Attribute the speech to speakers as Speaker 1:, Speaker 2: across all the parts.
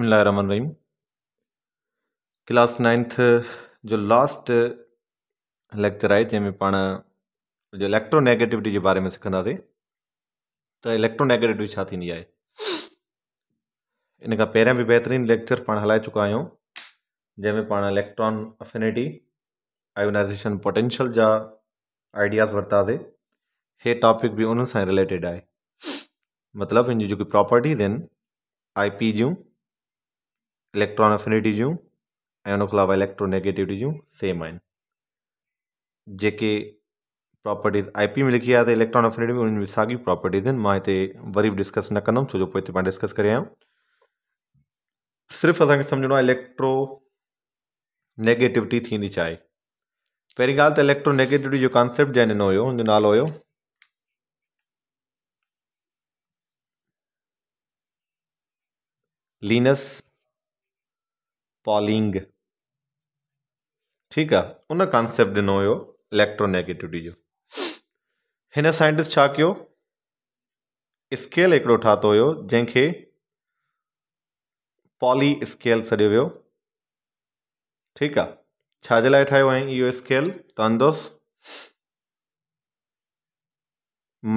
Speaker 1: बसमीम class ninth जो last lecture आहे जंहिंमें पाण जो इलेक्ट्रोनेगेटिविटी के बारे में सिखंदासीं तो इलेक्ट्रोनेगेटिविटी छी थींदी आहे इन खां पहिरियां बि बहितरीनु लेक्चर पाण हलाए चुका आहियूं जंहिंमें पा इलेक्ट्रॉन अफिनिटी आयोनाइज़ेशन पोटेंशियल जा आइडियाज़ वरितासीं हे टॉपिक भी उन रिलेटेड है मतलब इन जो जेके प्रॉपर्टीज़ आईपी आई इलेक्ट्रॉन एफिनिटीज्यू आयोनों के अलावा इलेक्ट्रोनेगेटिविटीज्यू सेम आहिनि जेके प्रॉपर्टीज़ आई पी में लिखी आहे त इलेक्ट्रॉन एफिनिटी में उन्हनि में साॻी प्रॉपर्टीज़ आहिनि मां हिते वरी बि डिस्कस न कंदुमि छो तो तो जो पोइ हिते मां डिस्कस करे आयुमि सिर्फ़ु असांखे सम्झणो आहे इलेक्ट्रो नेगेटिविटी थींदी छा आहे पहिरीं ॻाल्हि त इलेक्ट्रोनेगेटिविटी जो कॉन्सेप्ट जंहिं ॾिनो हुयो हुनजो नालो हुयो लीनस पॉलिंग ठीक है उन कॉन्सेप्ट ॾिनो हुयो इलेक्ट्रोनेगेटिविटी जो हिन साइंटिस्ट छा कयो स्केल हिकिड़ो ठातो हुयो जंहिंखे पॉली स्केल सॾियो वियो ठीक आहे छाजे लाइ ठाहियो ऐं इहो स्केल तव्हांदुसि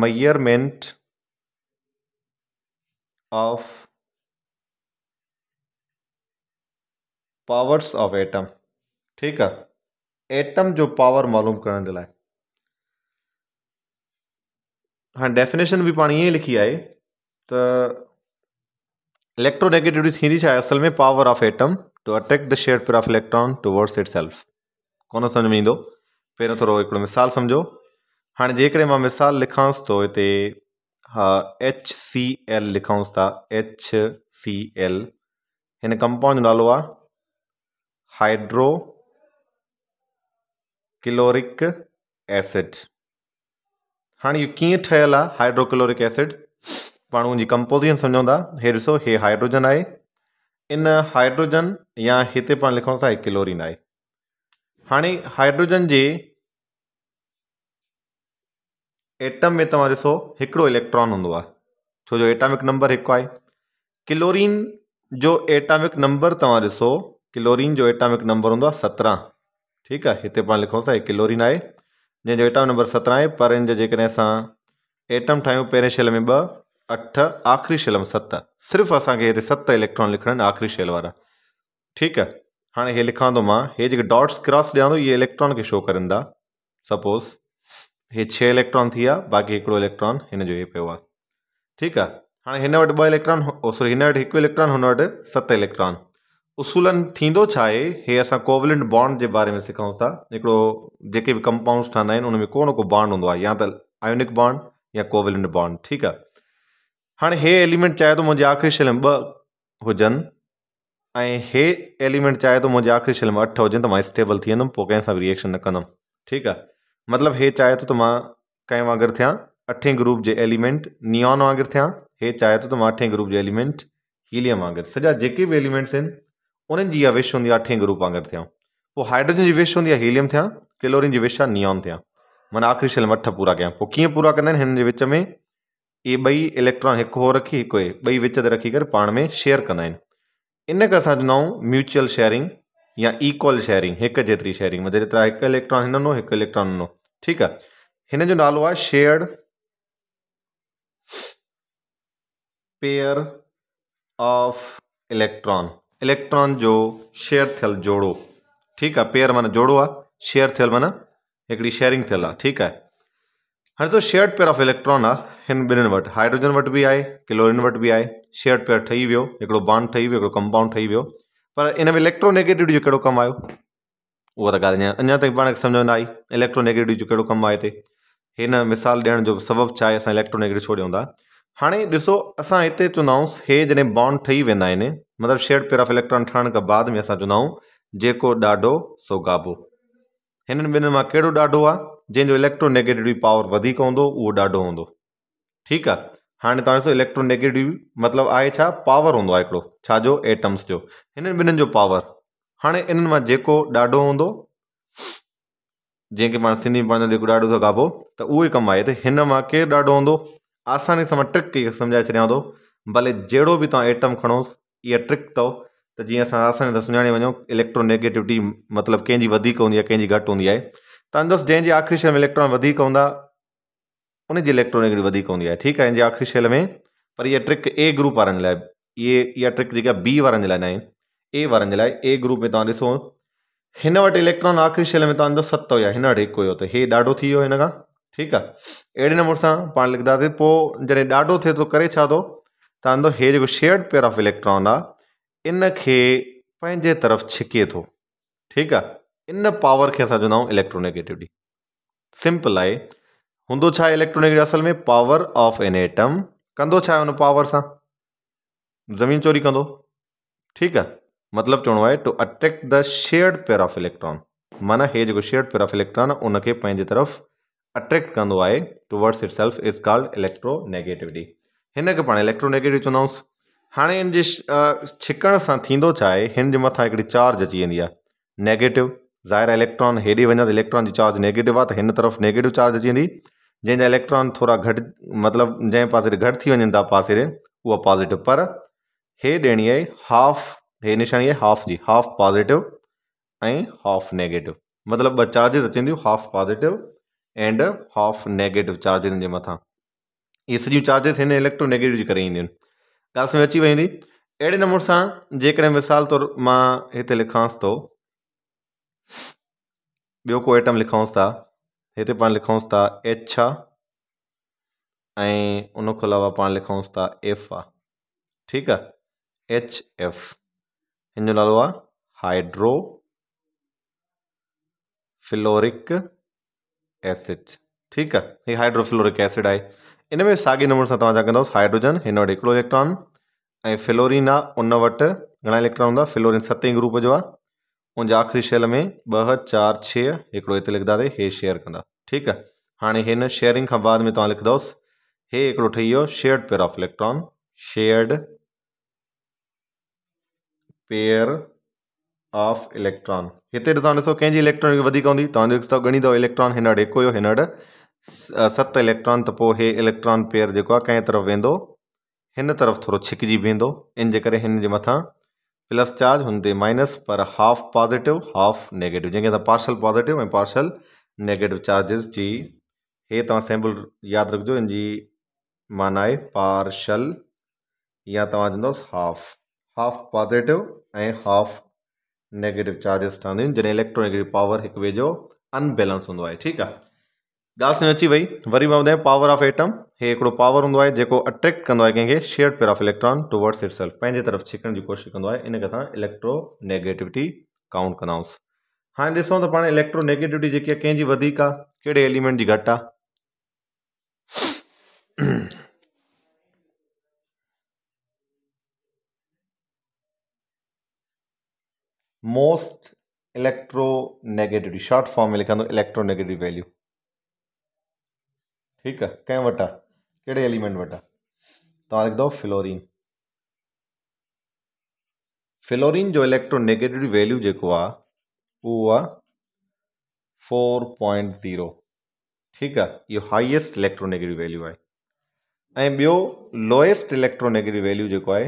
Speaker 1: measurement of powers of atom ठीक है एटम जो पावर मालूम करण दिलाए हाँ डेफिनेशन भी पाण ईअं लिखी आहे त इलेक्ट्रोनेगेटिविटी थींदी छा असल में power of atom to attract the share pair of electron towards itself कोन सम्झ में ईंदो पहिरियों थोरो मिसाल समझो हाँ जेकॾहिं मां मिसाल लिखांस तो इतने हा एच सी एल लिखूंसि था एच सी एल इन कंपाउंड नालो आ हाइड्रो क्लोरिक एसिड हाणे ये कि ठहियलु आहे हाइड्रोक्लोरिक एसिड पा उनकी कंपोज़िशन समझौता था हे ॾिसो हे हाइड्रोजन है इन हाइड्रोजन या इतने पाण लिखूं है हे क्लोरिन आहे हाणे हाइड्रोजन जे एटम में तव्हां ॾिसो इलेक्ट्रॉन हों छो जो एटामिक नंबर एक है क्लोरिन जो एटामिक नंबर तव्हां क्लोरीन जो एटॉमिक नंबर नम्बर हूंदो आहे सत्रहं ठीकु आहे हिते पाण लिखूंसां हे क्लोरीन आहे जंहिंजो एटॉमिक नंबर सत्रहं आहे पर हिनजा जेकॾहिं असां एटम ठाहियूं पहिरें शेल में ॿ अठ आख़िरी शेल में सत सिर्फ़ु असांखे हिते सत इलेक्ट्रॉन लिखणा आहिनि आख़िरी शेल वारा ठीकु आहे हाणे हे लिखां थो मां इहे जेके डॉट्स क्रॉस ॾियां थो इहे इलेक्ट्रॉन खे शो करंदा सपोज़ हे छह इलेक्ट्रॉन थी विया बाक़ी हिकिड़ो इलेक्ट्रॉन हिन जो इहो पियो आहे ठीकु आहे हाणे हिन वटि ॿ इलेक्ट्रॉन सॉरी हिन वटि हिकु इलेक्ट्रॉन हुन वटि सत इलेक्ट्रॉन उसूलन थींदो ये अस हे असां कोवलेंट बॉन्ड जे बारे में सिखूं था हिकिड़ो जेके बि कंपाउंड्स ठहंदा उनमें को न को बॉन्ड हूंदो या तो आयोनिक बॉन्ड या कोवलेंट बॉन्ड ठीक है हाँ हे एलिमेंट चाहे तो मुझे आख़िरी शल में ॿ हुजनि एलिमेंट चाहे तो मुझे आख़िरी शल में अठ हो त स्टेबल थी वेंदुमि पोइ रिएक्शन न कदम ठीक है मतलब हे चाहे तो त मां कंहिं अठे ग्रुप के एलिमेंट नियॉन वांगुरु थे हे चाहे तो अठे ग्रुप के एलिमेंट हीलियम वांगुरु सजा जेके भी एलिमेंट्स आहिनि उन विश हूंदी आहे अठे ग्रुप वांगुरु थिया पोइ हाइड्रोजन जी विश हूंदी आहे हीलियम थिया क्लोरिन जी विश आहे नियॉन थिया माना आख़िरी शल में अठ पूरा क्या पोइ पूरा कंदा आहिनि हिननि विच में ये बई इलेक्ट्रॉन एक हो रखी हिकु हे विच ते रखी कर पा में शेयर कंदा आहिनि इनखे म्यूचुअल शेयरिंग या इक्वल शेयरिंग एक जेतिरी शेयरिंग मतिलबु जेतिरा हिकु इलेक्ट्रॉन हिननो हिकु इलेक्ट्रॉन हिनो ठीकु आहे हिन नालो आ shared pair of electron electron जो शेयर थियल जोड़ो ठीक है पेयर माना जोड़ो आ शेयर थियल माना एक शेयरिंग थियल आहे ठीकु आहे हाणे शेयर्ड पेयर ऑफ इलेक्ट्रॉन आहे हिन ॿिन्हिनि वटि हाइड्रोजन वटि बि आहे क्लोरिन वट भी आहे शेयर्ड पेयर ठही वो हिकिड़ो बॉन्ड ठही वो कंपाउंड ठही वो पर इन में इलेक्ट्रोनेगेटिविटी जो कहिड़ो कमु आयो उहा त ॻाल्हि अञा ताईं पाण में आई इलेक्ट्रोनेगेटिविटी जो कहिड़ो कमु आहे हिते हिन मिसाल ॾियण जो सबब छा आहे इलेक्ट्रोनेगेटिव छोड़ा हाणे ॾिसो असां हिते चवंदाऊंसि हे जॾहिं बॉन्ड ठही वेंदा आहिनि मतिलबु शेड पेर ऑफ इलेक्ट्रॉन ठहण खां बाद में असां चवंदाऊं जेको ॾाढो सोॻाबो हिननि ॿिन्हिनि मां कहिड़ो ॾाढो आहे जंहिंजो इलेक्ट्रोनेगेटिव पावर वधीक हूंदो उहो ॾाढो हूंदो ठीकु आहे हाणे तव्हां ॾिसो इलेक्ट्रोनेगेटिव मतिलबु आहे छा पावर हूंदो आहे हिकिड़ो छा जो एटम्स जो हिननि ॿिन्हिनि जो पावर हाणे इन्हनि मां जेको ॾाढो हूंदो जंहिंखे पाण सिंधी में पढ़ंदा जेको ॾाढो सो गाबो त उहो ई कमु आहे त हिन मां केरु ॾाढो हूंदो आसानी सां मां ट्रिक समझाए छॾियां थो भले जहिड़ो बि तव्हां एटम खणोसि इहा ट्रिक अथव त जीअं असां आसानी सां सुञाणे वञो इलेक्ट्रोनेगेटिविटी मतिलबु कंहिंजी वधीक हूंदी आहे कंहिंजी घटि हूंदी आहे तव्हां चवंदसि जंहिंजे आख़िरी शइ में इलेक्ट्रॉन वधीक हूंदा उनजी इलेक्ट्रोनेगेटिटी वधीक हूंदी आहे ठीकु आहे हिन आख़िरी शैल में पर इहा ट्रिक ए ग्रुप वारनि लाइ इहे इहा ट्रिक जेका बी वारनि जे लाइ नाहे ए वारनि जे लाइ ए ग्रुप में तव्हां ॾिसो हिन वटि इलेक्ट्रॉन आख़िरी शइ में तव्हां सत हुया हिन वटि हिकु हुयो त हे ॾाढो थी वियो हिन खां ठीक है अड़े नमूने से पा लिखा तो जैसे ढो थे तो करे छा थो तव्हांजो शेयर्ड पेयर ऑफ इलेक्ट्रॉन आ इन तरफ़ छिके तो ठीक आहे इन पावर के असां चुनाव आहियूं इलेक्ट्रोनेगेटिविटी सिंपल है हूंदो इलेक्ट्रोनेगेटिव असल में पावर ऑफ एन एटम कंदो पावर से ज़मीन चोरी कौन ठीक है मतलब चवणो है to attract the shared pair of electron माना ये जो शेयर्ड पेयर ऑफ इलेक्ट्रॉन आहे तरफ़ अट्रेक्ट कंदो आहे towards itself is called electronegativity हिनखे पाण इलेक्ट्रो नेगेटिव चवंदा हाणे हिन जे छिकण सां थींदो छा आहे हिन जे मथां हिकड़ी चार्ज अची वेंदी आहे नेगेटिव ज़ाहिर इलेक्ट्रॉन हेॾी वञा त इलेक्ट्रॉन जी चार्ज नेगेटिव आहे त हिन तरफ़ नेगेटिव चार्ज अची वेंदी जंहिंजा इलेक्ट्रॉन थोरा घटि मतिलबु जंहिं पासे घटि थी वञनि था पासे उहा पॉज़िटिव पर हे ॾियणी आहे हाफ हीअ निशानी आहे हाफ जी हाफ पॉज़िटिव ऐं हाफ नेगेटिव मतिलबु ॿ charges half positive and half negative charges मथा ये सजी चार्जिस हिन इलेक्ट्रोनेगेटिव जे करे ईंदियूं आहिनि अची वई हूंदी नमूने से जेकॾहिं मिसाल तौर मां हिते लिखांसि थो ॿियो को आइटम लिखूंसि था हिते पाण लिखूंसि एच आहे ऐं अलावा पाण लिखूंसि एफ आहे ठीकु आहे एच एफ इन नालो आहे हाइड्रो फिलोरिक एसिड ठीक है हीअ हाइड्रोफ्लोरिक एसिड आहे इन में साॻे नमूने सां तव्हां छा हाइड्रोजन हिन वटि हिकिड़ो इलेक्ट्रॉन ए फ्लोरिन आहे उन वटि घणा इलेक्ट्रॉन हूंदा फ्लोरिन सतें ग्रुप जो आहे उनजे आख़िरी शेल में ॿ चारि छह हिकिड़ो हिते लिखंदासीं हे शेयर कह ठीकु आहे हाणे शेयरिंग खां बाद में तव्हां तो लिखंदोसि हे हिकिड़ो ठही वियो shared pair of electron shared pair of electron इतने तव्हां ॾिसो कंहिंजी इलेक्ट्रॉन वधीक हूंदी तव्हां ॾिसंदव गणी अथव इलेक्ट्रॉन इन एक हिकु हुयो हिन इलेक्ट्रॉन तो ये इलेक्ट्रॉन पेयर जो आहे कंहिं तरफ़ वो इन तरफ़ थोड़ा छिकिजी वो इन करे मथा प्लस चार्ज हुन माइनस पर हाफ पॉज़िटिव हाफ नेगेटिव जैसे तव्हां पार्शल पॉज़िटिव ए पार्शल नेगेटिव चार्जिस जी हे तव्हां सेंबल यादि रखिजो हिन माना है पार्शल या तुम चवंदव हाफ हाफ पॉज़िटिव ए हाफ नेगेटिव चार्जिस ठहंदियूं आहिनि जॾहिं इलेक्ट्रॉनिक जी पावर हिक ॿिए अनबैलेंस हूंदो ठीक है आहे ॻाल्हि सम्झ अची वही वरी मां ॿुधायां पावर ऑफ एटम ये हिकिड़ो पावर हूंदो आहे जेको अट्रैक्ट कंदो share pair of electron towards itself पंहिंजे तरफ़ छिकण की कोशिश कंदो इलेक्ट्रो नेगेटिविटी काउंट कंदासीं हाँ ॾिसूं तो पा इलेक्ट्रो नेगेटिविटी जेकी आहे एलिमेंट की घटि मोस्ट इलेक्ट्रोनेगेटिविटी शॉर्ट फॉर्म में लिखा दो इलेक्ट्रोनेगेटिव वैल्यू ठीक है कैं वटा कड़े एलिमेंट वटा तो लिख दो फ्लोरीन फ्लोरीन जो इलेक्ट्रोनेगेटिव वैल्यू जो आ फोर पॉइंट ज़ीरो ठीक है यो हाइएस्ट इलेक्ट्रोनेगेटिव वैल्यू है ऐं ॿियो लोएस्ट इलेक्ट्रोनेगेटिव वैल्यू जो है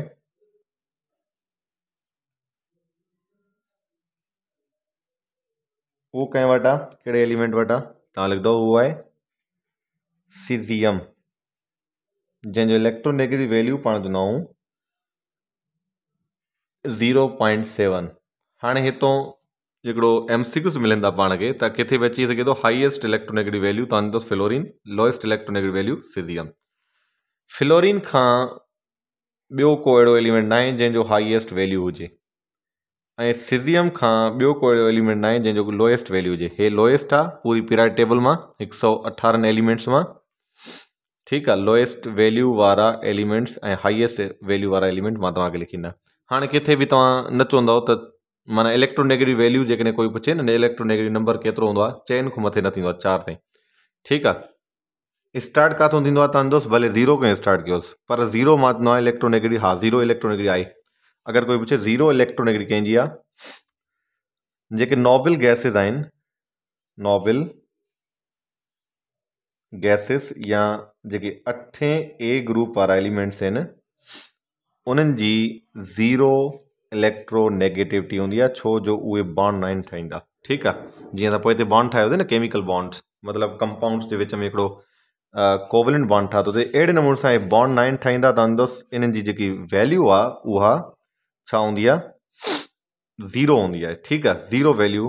Speaker 1: उहो कंहिं वटि आहे कहिड़े एलिमेंट वटि आहे तव्हां लिखदव उहो आहे सीज़ियम जंहिंजो इलेक्ट्रोनेगिटिव वैल्यू पाण ॾिनऊं ज़ीरो पॉइंट सेवन हाणे हितां एम सिक्स मिलंदा पाण खे किथे बि अची सघे थो इलेक्ट्रोनेगेटिव वैल्यू तव्हां ॾिसंदुसि fluorine lowest electronegative value caesium fluorine खां ॿियो को अहिड़ो एलिमेंट नाहे जंहिंजो हाईएस्ट वैल्यू हुजे એ સિઝિયમ ખા બીકો એલિમેન્ટ નહી જે જો લોએસ્ટ વેલ્યુ હે લોએસ્ટ આ પૂરી પીરિયડ ટેબલ માં 118 એલિમેન્ટસ માં ઠીક આ લોએસ્ટ વેલ્યુ વાળા એલિમેન્ટસ એ હાઈએસ્ટ વેલ્યુ વાળા એલિમેન્ટ માં તવા કે લખી ના હાને કીથે ભી તવા નચું દો તો મને ઇલેક્ટ્રોનેગેટિવ વેલ્યુ જે કે કોઈ પૂછે ને ઇલેક્ટ્રોનેગેટિવ નંબર કેતરો હોંદોા ચેન કુ મથે નથી દો 4 થી ઠીક આ સ્ટાર્ટ કા તું દીન દો તન દોસ્ત ભલે 0 કે સ્ટાર્ટ કયોસ પર 0 મત ન ઇલેક્ટ્રોનેગેટિવ હા 0 ઇલેક્ટ્રોનેગેટિવ આઈ अगर कोई पुछे ज़ीरो इलेक्ट्रोनिक कंहिंजी आहे जेके नॉबिल गैसिस आहिनि नॉबिल गैसिस या जेके अठे ए ग्रुप वारा एलिमेंट्स आहिनि उन्हनि जी ज़ीरो इलेक्ट्रोनेगेटिविटी हूंदी आहे छो जो उहे बॉन्ड नाइन आहिनि ठीक है आहे जीअं त बॉन्ड ठाहियोसीं न केमिकल बॉन्ड्स मतिलबु कंपाउंड्स जे विच में हिकिड़ो कोवलेंट बॉन्ड ठाहियोसीं अहिड़े नमूने से बॉन्ड नाइन आहिनि ठाहींदा त जी जेकी वैल्यू आहे उहा अच्छा छा हूंदी ज़ीरो हूंदी आहे ठीकु आहे ज़ीरो वैल्यू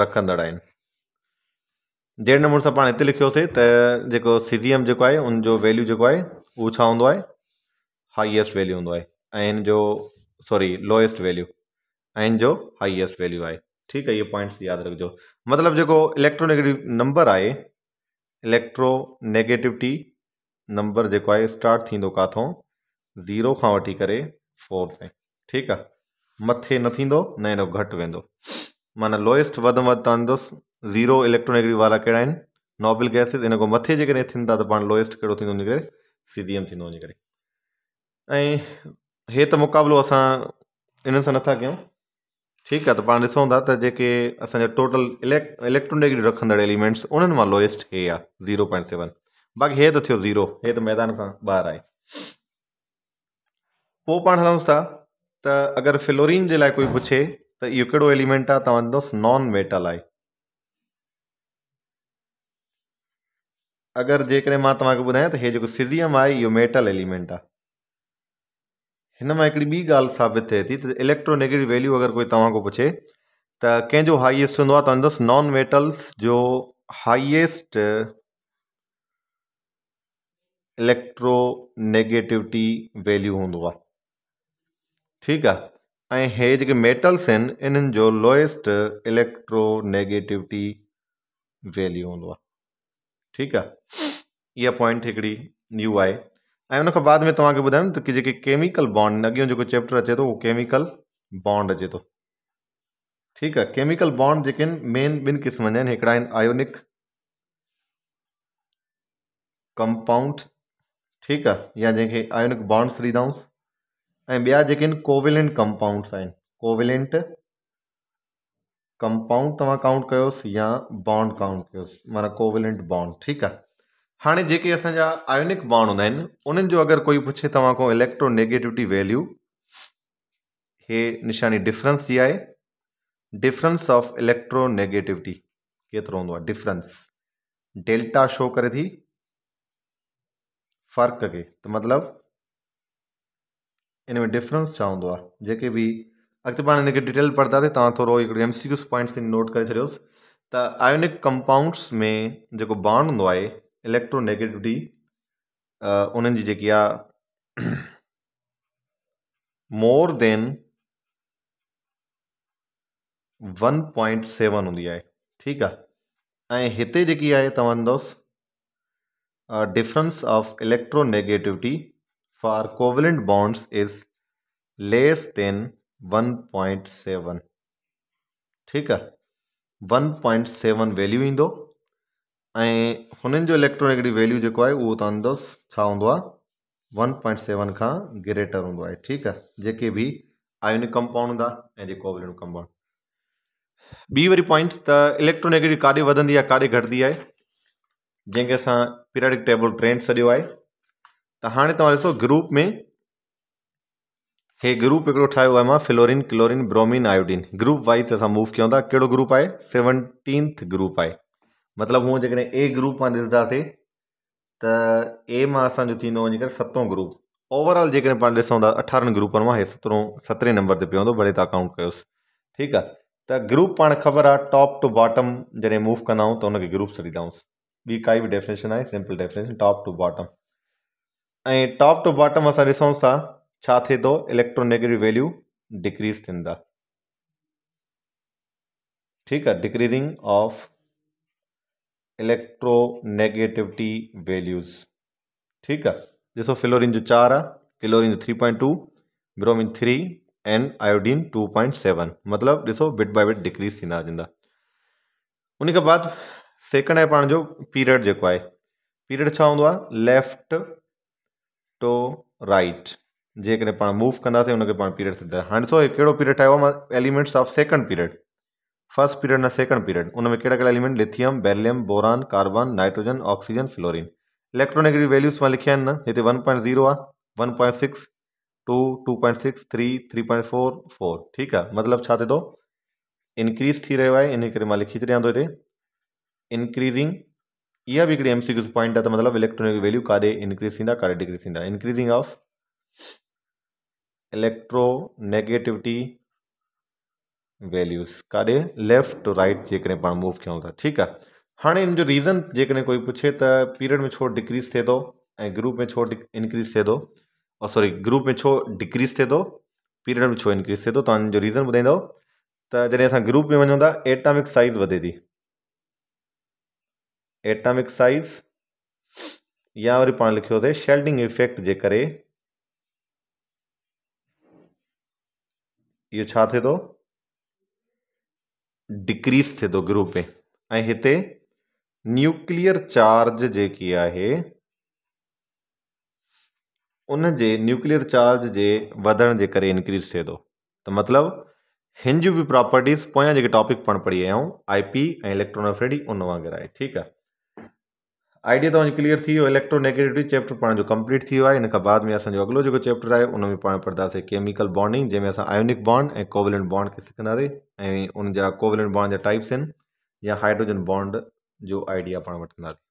Speaker 1: रखंदड़ आहिनि जहिड़े नमूने सां पाण हिते सीज़ीएम जेको आहे उनजो वैल्यू जेको आहे उहो छा हूंदो हाईएस्ट वैल्यू हूंदो आहे जो सॉरी लोएस्ट वैल्यू ऐं हिन जो हाईएस्ट वैल्यू है ठीक है ये पॉइंट्स याद रखो मतलब जो इलेक्ट्रोनेगेटिव नंबर आहे इलेक्ट्रोनेगेटिविटी नंबर जेको आहे स्टार्ट थींदो किथां ज़ीरो खां वठी करे फोर ताईं ठीकु आहे मथे न थींदो न हिन घटि वेंदो माना लोएस्ट वधि में वधि तव्हां ॾींदुसि ज़ीरो इलेक्ट्रोनिगरी वारा कहिड़ा आहिनि नॉबल गैसिस इन खां मथे जेकॾहिं थियनि था त पाण लोएस्ट कहिड़ो थींदो वञी करे सीज़ीएम थींदो वञी करे ऐं हे त मुक़ाबिलो असां इन सां नथा कयूं ठीकु आहे त पाण ॾिसूं था त जेके असांजा टोटल इलेक्ट्रोनेग्री रखंदड़ एलिमेंट्स उन्हनि मां लोएस्ट हे आहे ज़ीरो पॉइंट सेवन बाक़ी हे त थियो ज़ीरो हे त मैदान खां ॿाहिरि आहे पोइ पाण हलूंसि था त अगरि फ्लोरीन जे लाइ कोई पुछे त इहो कहिड़ो एलिमेंट आहे तव्हां चवंदुसि नॉन मेटल आहे अगरि जेकॾहिं मां तव्हांखे ॿुधायां त हे जेको सिज़ियम आहे इहो मेटल एलिमेंट आहे हिन मां हिकिड़ी ॿी ॻाल्हि साबित थिए थी त इलेक्ट्रोनेगेटिव वैल्यू अगरि कोई तव्हां खां पुछे त कंहिंजो हाईएस्ट हूंदो आहे तव्हां चवंदुसि नॉन मेटल्स जो हाईएस्ट इलेक्ट्रोनेगेटिविटी वैल्यू हूंदो आहे ठीक है ऐं इहे मेटल्स इन जो लोएस्ट इलेक्ट्रोनेगेटिविटी वैल्यू हूंदो ठीक है आहे पॉइंट एक न्यू आहे उन बाद में तव्हांखे ॿुधायुमि त की केमिकल बॉन्ड अॻियां जेको चैप्टर अचे तो वो केमिकल बॉन्ड अचे तो ठीक है केमिकल बॉन्ड जेके मेन बिन किस्म एक आयोनिक कंपाउंड ठीक आहे या जंहिंखे आयोनिक बॉन्ड्स ॾींदाऊंसि ऐं ॿिया कोविलेंट कंपाउंड्स कोविलेंट कंपाउंड तव्हां काउंट कयोसि या बॉन्ड काउंट कर माना कोविलेंट बॉन्ड ठीक है हाँ जी असांजा आयोनिक बॉन्ड हूँ आहिनि अगर कोई पुछे तव्हां खां इलेक्ट्रोनेगेटिविटी वैल्यू हे निशानी डिफरेंस जी है डिफरेंस ऑफ इलेक्ट्रोनेगेटिविटी केतिरो हों आहे डिफरेंस डेल्टा शो करे थी फ़र्क़ के त मतिलबु इन में डिफरेंस छा हूंदो आहे जेके बि अॻिते पाण हिनखे डिटेल पढ़ता तव्हां M C Qs points note कर छॾियोसि त आयोनिक कंपाउंड्स में जो बॉन्ड हूंदो आहे इलेक्ट्रोनेगेटिविटी उन्हनि more than one point seven हूंदी आहे ठीकु आहे ऐं हिते जेकी difference of electronegativity for covalent bonds is less than 1.7 ठीक आहे 1.7 वैल्यू ईंदो ऐं हुननि जो इलेक्ट्रोनेगेटिव वैल्यू जेको आहे उहो तव्हां ईंदुसि छा हूंदो वन पॉइंट सेवन का ग्रेटर हूंदो ठीक है जी भी बि कंपाउंड हूंदा कोवलेंट कंपाउंड बी वरी पॉइंट त इलेक्ट्रोनेगेटिव काॾे वधंदी काड़े काॾे है जैसे जंहिंखे पीरियडिक टेबल ट्रेंड सॾियो है त हाणे तव्हां ग्रुप में हे ग्रुप हिकिड़ो ठाहियो आहे मां fluorine chlorine bromine iodine group wise असां मूव क्यों था कहिड़ो ग्रुप आहे सेवनटींथ ग्रुप आहे मतलब हूअं जेकॾहिं ए ग्रुप मां ॾिसंदासीं त ए मां असोकर सतों ग्रुप ओवरऑल जो पाण ॾिसूं था अठारहनि ग्रुपनि मां हे नंबर ते पियो हूंदो भले तव्हां काउंट कयोसि ठीकु आहे ग्रुप पा ख़बर आ टॉप टू बॉटम जैसे मूव कंदा तो त हुनखे ग्रुप सॾींदाऊंसि बी काई भी डेफिनेशन आहे simple definition top to bottom ऐं टॉप टू बॉटम असां ॾिसूं था इलेक्ट्रोनेगेटिव वैल्यू डिक्रीज़ थींदा ठीक आहे डिक्रीज़िंग ऑफ इलेक्ट्रोनेगेटिविटी वैल्यूज़ ठीक है जिसो फ्लोरिन जो चार क्लोरिन जो three point two bromine three and iodine two point seven मतलब ॾिसो बिट बाय बिट डिक्रीज़ थींदा थींदा उन खां बाद सेकंड है पाण जो पीरियड जेको आहे पीरियड छा हूंदो टो राइट जैसे पा मूव कंदासीं पा पाण पीरियड सॾंदा हाणे ॾिसो कड़ो पीरियड ठाहियो elements of second period first period न सेकंड पीरियड उनमें कड़ा कड़ा element lithium beryllium boron carbon nitrogen oxygen fluorine electronic values में लिखिया ना इतने वन पॉइंट ज़ीरो आ one point six two two point six three three point four four ठीक है मतलब छा तो इनक्रीज थी रो है इन लिखी छॾियां तो इंक्रीज़िंग यह भी ಎಮ್ ಸಿ ಕ್ಯೂಸ್ ಪಾಯಿಂಟ್ ಅಂತ मतलब इलेक्ट्रॉनिक वैल्यू का ಕಾರ್ಯ का ಕಾರ್ಯ ಡಿಕ್ರೀಸಿಂದ ಇನ್ಕ್ರೀಸಿಂಗ್ ಆಫ್ इलेक्ट्रोनेगेटिविटी वैल्यूज काॾे लेफ्ट राइट जेकॾहिं पाण मूव क्यों था ठीकु आहे हाणे हिन जो रीज़न जेकॾहिं कोई पुछे तो पीरियड में छो डिक्रीज़ थे तो ग्रुप में छो इनक्रीज़ थिए थो और सॉरी ग्रुप में छो डिक्रीज़ थे तो पीरियड में छो इंक्रीज़ थे तो जो रीज़न ॿुधाईंदव तो जैसे अस ग्रुप में वो था एटामिक साइज़ वधे थी एटम एक्साइज़ या वरी पाण लिखियोसीं शेल्डिंग इफेक्ट जे करे इहो छा थिए थो डिक्रीज़ थिए थो ग्रुप में हिते न्यूक्लियर चार्ज जेकी आहे उन जे न्यूक्लियर चार्ज जे वधण जे करे इनक्रीज़ थे तो त मतिलबु हिन जूं प्रॉपर्टीज़ पोयां जेके टॉपिक पाण पढ़ी आया आईपी आई पी ऐं उन वांगुरु आहे ठीकु आहे आइडिया तव्हांजो क्लियर थी वियो इलेक्ट्रोनेगेटिविटी चैप्टर पाण जो कंप्लीट थी वियो आहे हिन खां बाद में असांजो अॻिलो जेको चैप्टर आहे उन में पाण पढ़ंदासीं केमिकल बॉन्डिंग जंहिंमें असां आयोनिक बॉन्ड ऐं कोवलेंट बॉन्ड खे सिखंदासीं ऐं उन जा कोवलेंट बॉन्ड जा टाइप्स आहिनि या हाइड्रोजन बॉन्ड जो आइडिया पाण वठंदासीं